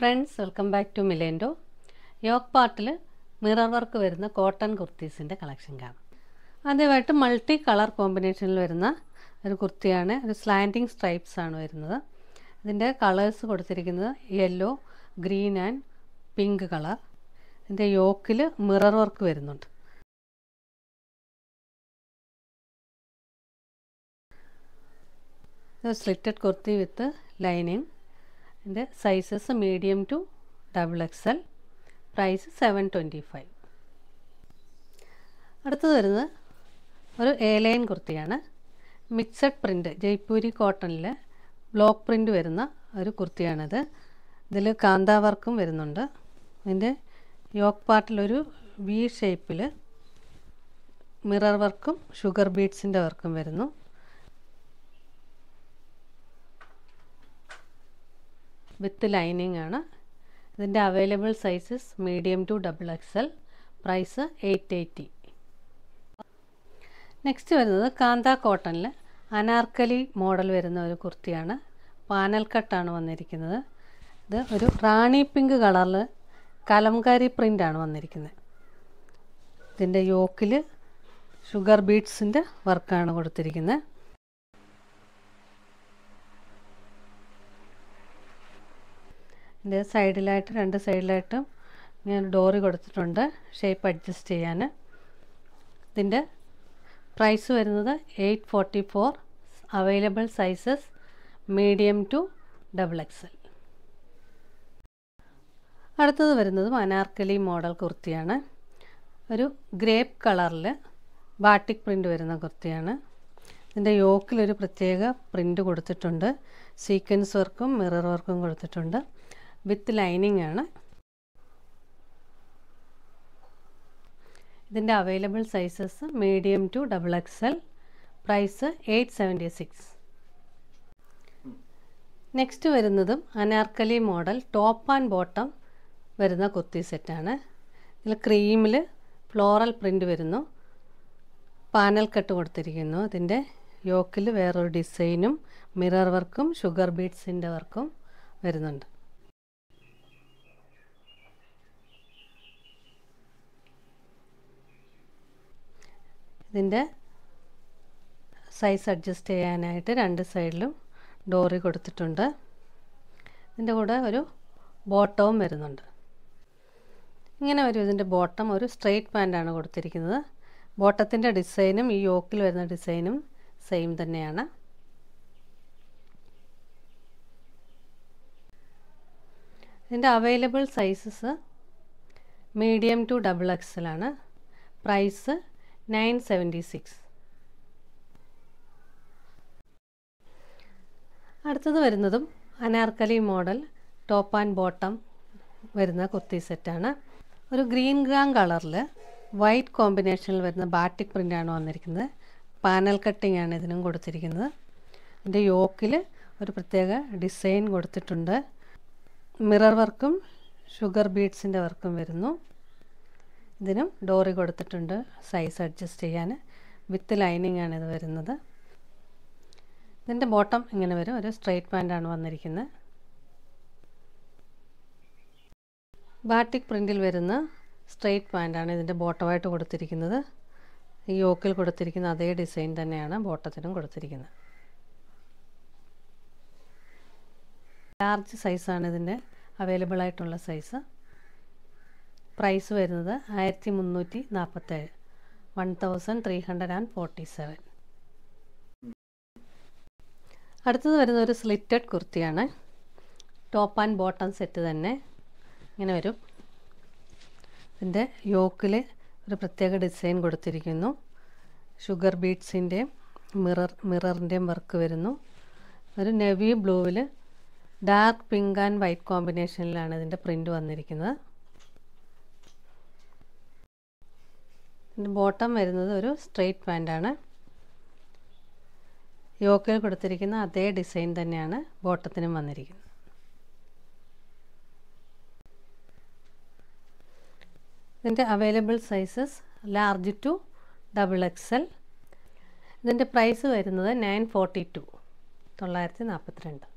friends welcome back to മിലേൻഡോ yoke പാർട്ടിൽ mirror work വരുന്ന കോട്ടൺ കുർത്തീസിൻ്റെ കളക്ഷൻ കാണാം ആദ്യമായിട്ട് മൾട്ടി കളർ കോമ്പിനേഷനിൽ വരുന്ന ഒരു കുർത്തിയാണ് ഒരു സ്ലാൻഡിങ് സ്ട്രൈപ്സ് ആണ് വരുന്നത് ഇതിൻ്റെ കളേഴ്സ് കൊടുത്തിരിക്കുന്നത് yellow green and pink colour ഇതിൻ്റെ യോക്കിൽ മിറർ വർക്ക് വരുന്നുണ്ട് സ്ലിറ്റഡ് കുർത്തി വിത്ത് ലൈനിങ് ഇതിൻ്റെ sizes medium to double L price seven twenty five അടുത്തത് വരുന്നത് ഒരു എ ലൈൻ കുർത്തിയാണ് മിക്സഡ് പ്രിൻ്റ് ജയ്പൂരി കോട്ടണിൽ ബ്ലോക്ക് പ്രിൻ്റ് വരുന്ന ഒരു കുർത്തിയാണിത് ഇതിൽ കാന്ത വർക്കും വരുന്നുണ്ട് ഇതിൻ്റെ യോക്ക് പാർട്ടിലൊരു വി ഷേപ്പിൽ മിറർ വർക്കും ഷുഗർ ബീഡ്സിൻ്റെ വർക്കും വരുന്നു വിത്ത് ലൈനിങ് ആണ് ഇതിൻ്റെ available sizes medium to double XL price eight eighty next വരുന്നത് കാന്ത കോട്ടണിൽ അനാർക്കലി മോഡൽ വരുന്ന ഒരു കുർത്തിയാണ് പാനൽ കട്ടാണ് വന്നിരിക്കുന്നത് ഇത് ഒരു റാണി പിങ്ക് കളറിൽ കലംകാരി പ്രിൻ്റാണ് വന്നിരിക്കുന്നത് ഇതിൻ്റെ യോക്കിൽ ഷുഗർ ബീഡ്സിൻ്റെ വർക്കാണ് കൊടുത്തിരിക്കുന്നത് ഇതിൻ്റെ സൈഡിലായിട്ട് രണ്ട് സൈഡിലായിട്ടും ഇങ്ങനെ ഡോറ് കൊടുത്തിട്ടുണ്ട് ഷേപ്പ് അഡ്ജസ്റ്റ് ചെയ്യാൻ ഇതിൻ്റെ പ്രൈസ് വരുന്നത് eight forty four available sizes medium to double XL അടുത്തത് വരുന്നത് അനാർക്കലി മോഡൽ കുർത്തിയാണ് ഒരു ഗ്രേപ്പ് കളറിൽ ബാട്ടിക് പ്രിൻ്റ് വരുന്ന കുർത്തിയാണ് ഇതിൻ്റെ യോക്കിലൊരു പ്രത്യേക പ്രിൻ്റ് കൊടുത്തിട്ടുണ്ട് സീക്വൻസ് വർക്കും മിറർ വർക്കും കൊടുത്തിട്ടുണ്ട് വിത്ത് ലൈനിങ് ആണ് ഇതിൻ്റെ available sizes medium to double L price eight seventy six next വരുന്നതും Anarkali model top and bottom വരുന്ന കുത്തി സെറ്റാണ് ഇതിൽ ക്രീമിൽ ഫ്ലോറൽ പ്രിൻ്റ് വരുന്നു പാനൽ കട്ട് കൊടുത്തിരിക്കുന്നു ഇതിൻ്റെ യോക്കിൽ വേറൊരു ഡിസൈനും മിറർ വർക്കും ഷുഗർ ബീഡ്സിൻ്റെ വർക്കും വരുന്നുണ്ട് ഇതിൻ്റെ സൈസ് അഡ്ജസ്റ്റ് ചെയ്യാനായിട്ട് രണ്ട് സൈഡിലും ഡോറി കൊടുത്തിട്ടുണ്ട് ഇതിൻ്റെ കൂടെ ഒരു ബോട്ടവും വരുന്നുണ്ട് ഇങ്ങനെ വരും ഇതിൻ്റെ ബോട്ടം ഒരു സ്ട്രെയിറ്റ് പാൻറ്റാണ് കൊടുത്തിരിക്കുന്നത് ബോട്ടത്തിൻ്റെ ഡിസൈനും ഈ യോക്കിൽ വരുന്ന ഡിസൈനും സെയിം തന്നെയാണ് ഇതിൻ്റെ available sizes medium to double എക്സലാണ് പ്രൈസ് നയൻ സെവൻറ്റി സിക്സ് അടുത്തത് വരുന്നതും Anarkali model top and bottom വരുന്ന കുർത്തി സെറ്റാണ് ഒരു ഗ്രീൻ ഗ്രാം കളറിൽ വൈറ്റ് കോമ്പിനേഷനിൽ വരുന്ന ബാറ്റിക് പ്രിൻ്റാണ് വന്നിരിക്കുന്നത് പാനൽ കട്ടിംഗ് ആണ് ഇതിനും കൊടുത്തിരിക്കുന്നത് ഇതിൻ്റെ യോക്കിൽ ഒരു പ്രത്യേക ഡിസൈൻ കൊടുത്തിട്ടുണ്ട് മിറർ വർക്കും ഷുഗർ ബീഡ്സിൻ്റെ വർക്കും വരുന്നു ഇതിനും ഡോറി കൊടുത്തിട്ടുണ്ട് സൈസ് അഡ്ജസ്റ്റ് ചെയ്യാൻ വിത്ത് ലൈനിങ് ആണ് ഇത് വരുന്നത് ഇതിൻ്റെ ബോട്ടം ഇങ്ങനെ വരും ഒരു സ്ട്രെയിറ്റ് പാൻ്റാണ് വന്നിരിക്കുന്നത് ബാട്ടിക് പ്രിൻറ്റിൽ വരുന്ന സ്ട്രെയിറ്റ് പാൻ്റാണ് ഇതിൻ്റെ ബോട്ടമായിട്ട് കൊടുത്തിരിക്കുന്നത് ഈ യോക്കിൽ കൊടുത്തിരിക്കുന്ന അതേ ഡിസൈൻ തന്നെയാണ് ബോട്ടത്തിനും കൊടുത്തിരിക്കുന്നത് ലാർജ് സൈസാണ് ഇതിൻ്റെ അവൈലബിൾ ആയിട്ടുള്ള സൈസ് പ്രൈസ് വരുന്നത് ആയിരത്തി മുന്നൂറ്റി നാൽപ്പത്തേഴ് one thousand three hundred and forty seven അടുത്തത് വരുന്ന ഒരു സ്ലിറ്റഡ് കുർത്തിയാണ് ടോപ്പ് ആൻഡ് ബോട്ടം സെറ്റ് തന്നെ ഇങ്ങനെ വരും ഇതിൻ്റെ യോക്കിൽ ഒരു പ്രത്യേക ഡിസൈൻ കൊടുത്തിരിക്കുന്നു ഷുഗർ ബീഡ്സിൻ്റെയും മിറർ മിററിൻ്റെയും വർക്ക് വരുന്നു ഒരു നെവി ബ്ലൂവിൽ ഡാർക്ക് പിങ്ക് ആൻഡ് വൈറ്റ് കോമ്പിനേഷനിലാണ് ഇതിൻ്റെ പ്രിൻറ്റ് വന്നിരിക്കുന്നത് ബോട്ടം വരുന്നത് ഒരു സ്ട്രെയിറ്റ് പാൻ്റാണ് യോക്കിൽ കൊടുത്തിരിക്കുന്ന അതേ ഡിസൈൻ തന്നെയാണ് ബോട്ടത്തിനും വന്നിരിക്കുന്നത് ഇതിൻ്റെ available sizes large to double X L ഇതിൻ്റെ പ്രൈസ് വരുന്നത് നയൻ ഫോർട്ടി ടു തൊള്ളായിരത്തി നാൽപ്പത്തിരണ്ട്